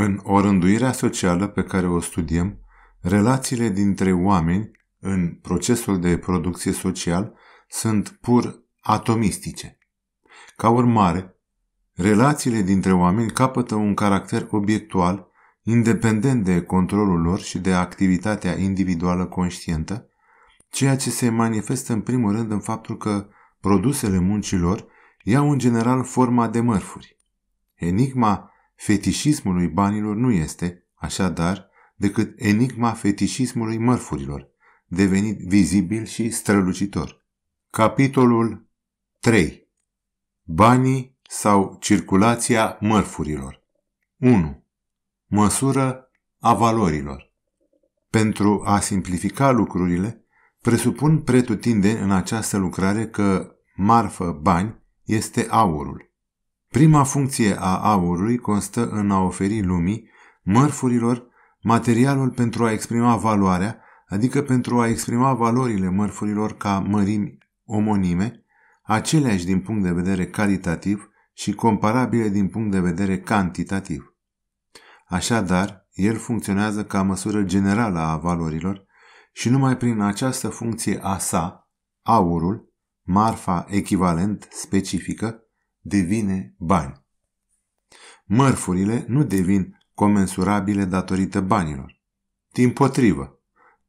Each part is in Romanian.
În orânduirea socială pe care o studiem, relațiile dintre oameni în procesul de producție social sunt pur atomistice. Ca urmare, relațiile dintre oameni capătă un caracter obiectual, independent de controlul lor și de activitatea individuală conștientă, ceea ce se manifestă în primul rând în faptul că produsele muncilor iau în general forma de mărfuri. Enigma fetișismului banilor nu este, așadar, decât enigma fetișismului mărfurilor, devenit vizibil și strălucitor. Capitolul 3. Banii sau circulația mărfurilor 1. Măsură a valorilor Pentru a simplifica lucrurile, presupun pretutinde în această lucrare că marfă bani este aurul. Prima funcție a aurului constă în a oferi lumii, mărfurilor, materialul pentru a exprima valoarea, adică pentru a exprima valorile mărfurilor ca mărimi omonime, aceleași din punct de vedere calitativ și comparabile din punct de vedere cantitativ. Așadar, el funcționează ca măsură generală a valorilor și numai prin această funcție a sa, aurul, marfa echivalent specifică, devine bani. Mărfurile nu devin comensurabile datorită banilor. Din potrivă,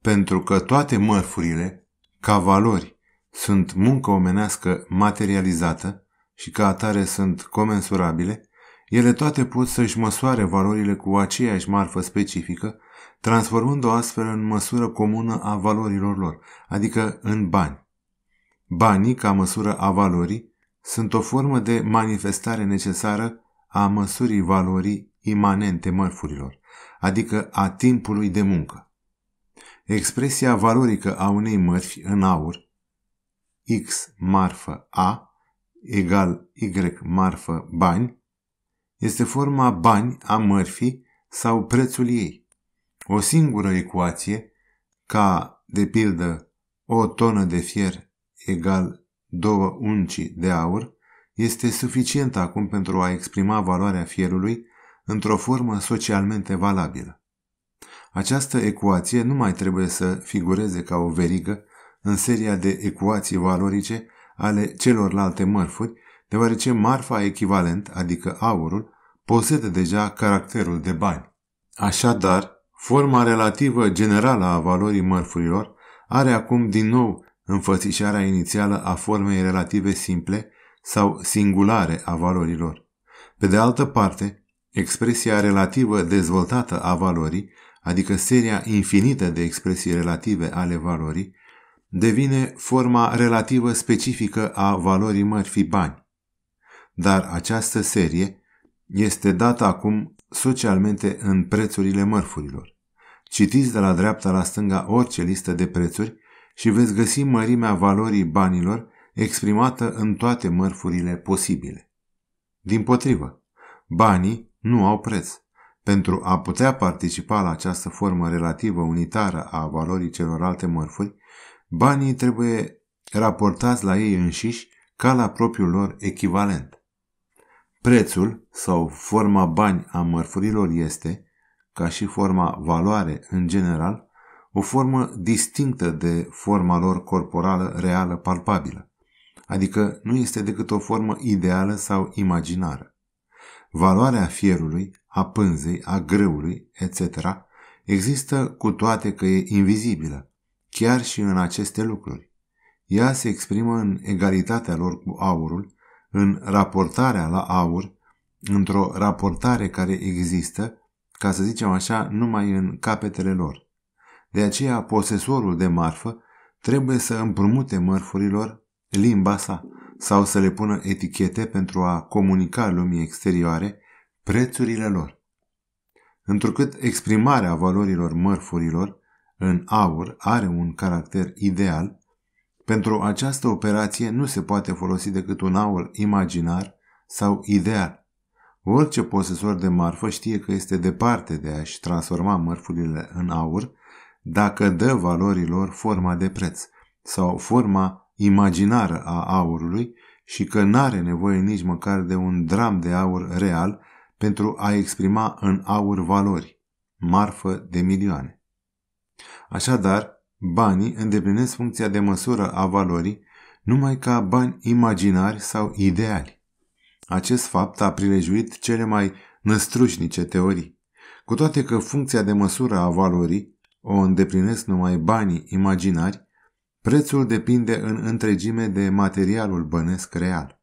pentru că toate mărfurile, ca valori, sunt muncă omenească materializată și ca atare sunt comensurabile, ele toate pot să-și măsoare valorile cu aceeași marfă specifică, transformând-o astfel în măsură comună a valorilor lor, adică în bani. Banii, ca măsură a valorii, sunt o formă de manifestare necesară a măsurii valorii imanente mărfurilor, adică a timpului de muncă. Expresia valorică a unei mărfi în aur, X marfă A egal Y marfă bani, este forma bani a mărfii sau prețul ei. O singură ecuație, ca de pildă o tonă de fier egal două uncii de aur, este suficientă acum pentru a exprima valoarea fierului într-o formă socialmente valabilă. Această ecuație nu mai trebuie să figureze ca o verigă în seria de ecuații valorice ale celorlalte mărfuri, deoarece marfa echivalent, adică aurul, posedă deja caracterul de bani. Așadar, forma relativă generală a valorii mărfurilor are acum din nou înfățișarea inițială a formei relative simple sau singulare a valorilor. Pe de altă parte, expresia relativă dezvoltată a valorii, adică seria infinită de expresii relative ale valorii, devine forma relativă specifică a valorii mărfii bani. Dar această serie este dată acum socialmente în prețurile mărfurilor. Citiți de la dreapta la stânga orice listă de prețuri și veți găsi mărimea valorii banilor exprimată în toate mărfurile posibile. Din potrivă, banii nu au preț. Pentru a putea participa la această formă relativă unitară a valorii celorlalte mărfuri, banii trebuie raportați la ei înșiși ca la propriul lor echivalent. Prețul sau forma bani a mărfurilor este, ca și forma valoare în general, o formă distinctă de forma lor corporală reală palpabilă, adică nu este decât o formă ideală sau imaginară. Valoarea fierului, a pânzei, a greului, etc., există cu toate că e invizibilă, chiar și în aceste lucruri. Ea se exprimă în egalitatea lor cu aurul, în raportarea la aur, într-o raportare care există, ca să zicem așa, numai în capetele lor. De aceea, posesorul de marfă trebuie să împrumute mărfurilor limba sa sau să le pună etichete pentru a comunica lumii exterioare prețurile lor. Întrucât exprimarea valorilor mărfurilor în aur are un caracter ideal, pentru această operație nu se poate folosi decât un aur imaginar sau ideal. Orice posesor de marfă știe că este departe de a-și transforma mărfurile în aur dacă dă valorilor forma de preț sau forma imaginară a aurului și că n-are nevoie nici măcar de un dram de aur real pentru a exprima în aur valori, marfă de milioane. Așadar, banii îndeplinesc funcția de măsură a valorii numai ca bani imaginari sau ideali. Acest fapt a prilejuit cele mai năstrușnice teorii. Cu toate că funcția de măsură a valorii o îndeplinesc numai banii imaginari, prețul depinde în întregime de materialul bănesc real.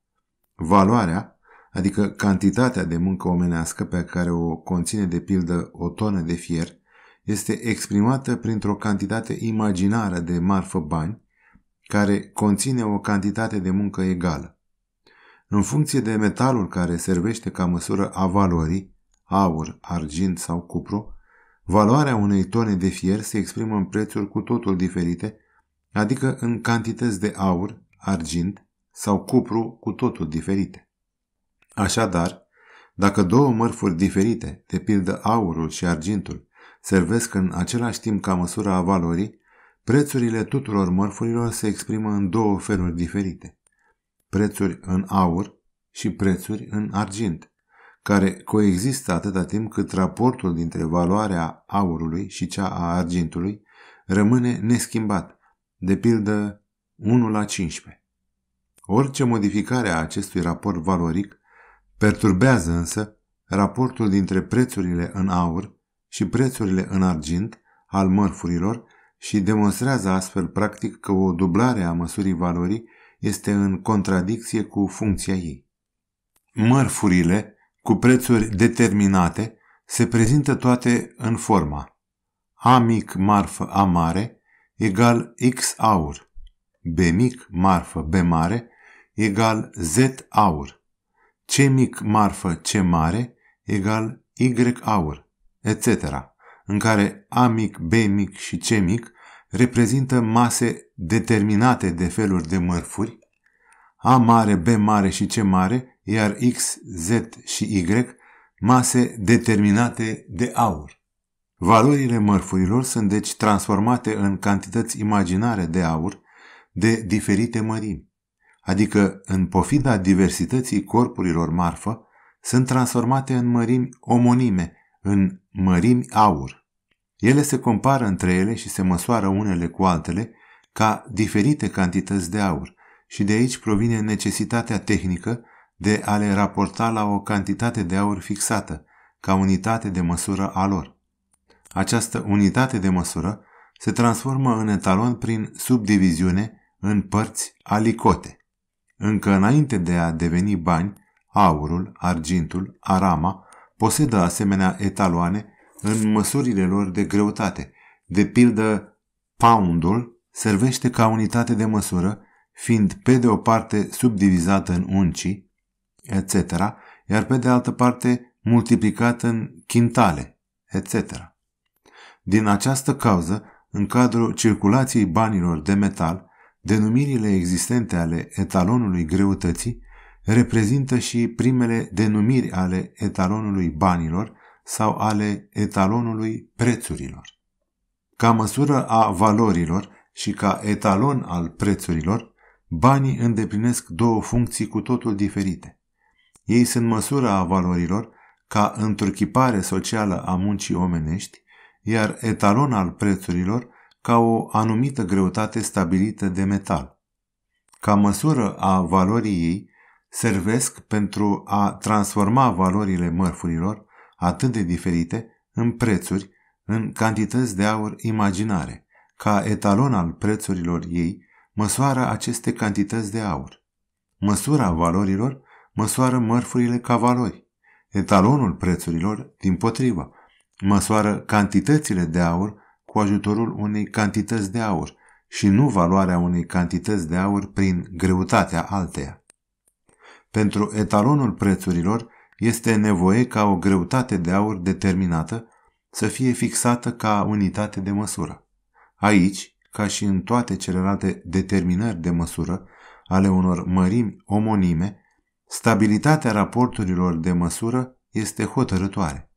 Valoarea, adică cantitatea de muncă omenească pe care o conține de pildă o tonă de fier, este exprimată printr-o cantitate imaginară de marfă bani, care conține o cantitate de muncă egală. În funcție de metalul care servește ca măsură a valorii, aur, argint sau cupru, Valoarea unei tone de fier se exprimă în prețuri cu totul diferite, adică în cantități de aur, argint sau cupru cu totul diferite. Așadar, dacă două mărfuri diferite, de pildă aurul și argintul, servesc în același timp ca măsura a valorii, prețurile tuturor mărfurilor se exprimă în două feluri diferite. Prețuri în aur și prețuri în argint care coexistă atâta timp cât raportul dintre valoarea aurului și cea a argintului rămâne neschimbat, de pildă 1 la 15. Orice modificare a acestui raport valoric perturbează însă raportul dintre prețurile în aur și prețurile în argint al mărfurilor și demonstrează astfel practic că o dublare a măsurii valorii este în contradicție cu funcția ei. Mărfurile cu prețuri determinate, se prezintă toate în forma A mic marfă A mare egal X aur, B mic marfă B mare egal Z aur, C mic marfă C mare egal Y aur, etc., în care A mic, B mic și C mic reprezintă mase determinate de feluri de mărfuri, a mare, B mare și C mare, iar X, Z și Y, mase determinate de aur. Valorile mărfurilor sunt deci transformate în cantități imaginare de aur de diferite mărimi, adică în pofida diversității corpurilor marfă, sunt transformate în mărimi omonime, în mărimi aur. Ele se compară între ele și se măsoară unele cu altele ca diferite cantități de aur, și de aici provine necesitatea tehnică de a le raporta la o cantitate de aur fixată, ca unitate de măsură a lor. Această unitate de măsură se transformă în etalon prin subdiviziune în părți alicote. Încă înainte de a deveni bani, aurul, argintul, arama posedă asemenea etaloane în măsurile lor de greutate. De pildă, poundul servește ca unitate de măsură fiind pe de o parte subdivizată în uncii, etc., iar pe de altă parte multiplicată în chintale, etc. Din această cauză, în cadrul circulației banilor de metal, denumirile existente ale etalonului greutății reprezintă și primele denumiri ale etalonului banilor sau ale etalonului prețurilor. Ca măsură a valorilor și ca etalon al prețurilor, Banii îndeplinesc două funcții cu totul diferite. Ei sunt măsura a valorilor ca întruchipare socială a muncii omenești, iar etalon al prețurilor ca o anumită greutate stabilită de metal. Ca măsură a valorii ei, servesc pentru a transforma valorile mărfurilor, atât de diferite, în prețuri, în cantități de aur imaginare, ca etalon al prețurilor ei, măsoară aceste cantități de aur. Măsura valorilor măsoară mărfurile ca valori. Etalonul prețurilor, din potrivă, măsoară cantitățile de aur cu ajutorul unei cantități de aur și nu valoarea unei cantități de aur prin greutatea alteia. Pentru etalonul prețurilor este nevoie ca o greutate de aur determinată să fie fixată ca unitate de măsură. Aici, ca și în toate celelalte determinări de măsură ale unor mărimi omonime, stabilitatea raporturilor de măsură este hotărătoare.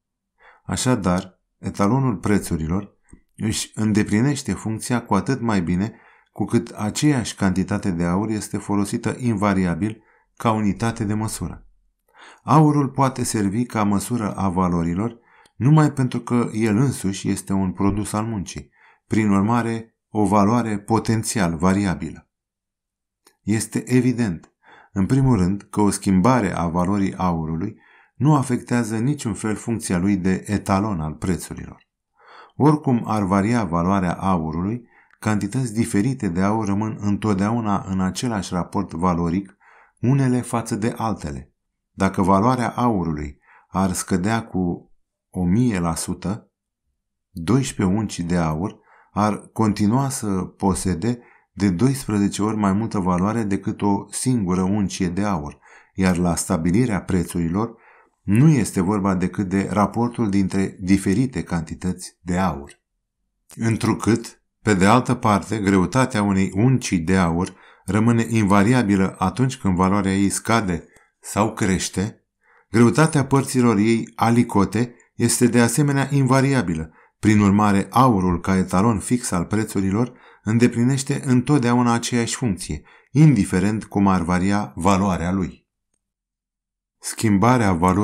Așadar, etalonul prețurilor își îndeplinește funcția cu atât mai bine cu cât aceeași cantitate de aur este folosită invariabil ca unitate de măsură. Aurul poate servi ca măsură a valorilor numai pentru că el însuși este un produs al muncii, prin urmare o valoare potențial variabilă. Este evident, în primul rând, că o schimbare a valorii aurului nu afectează niciun fel funcția lui de etalon al prețurilor. Oricum ar varia valoarea aurului, cantități diferite de aur rămân întotdeauna în același raport valoric, unele față de altele. Dacă valoarea aurului ar scădea cu 1000%, 12 unci de aur ar continua să posede de 12 ori mai multă valoare decât o singură uncie de aur, iar la stabilirea prețurilor nu este vorba decât de raportul dintre diferite cantități de aur. Întrucât, pe de altă parte, greutatea unei uncii de aur rămâne invariabilă atunci când valoarea ei scade sau crește, greutatea părților ei alicote este de asemenea invariabilă, prin urmare, aurul ca etalon fix al prețurilor îndeplinește întotdeauna aceeași funcție, indiferent cum ar varia valoarea lui. Schimbarea valorii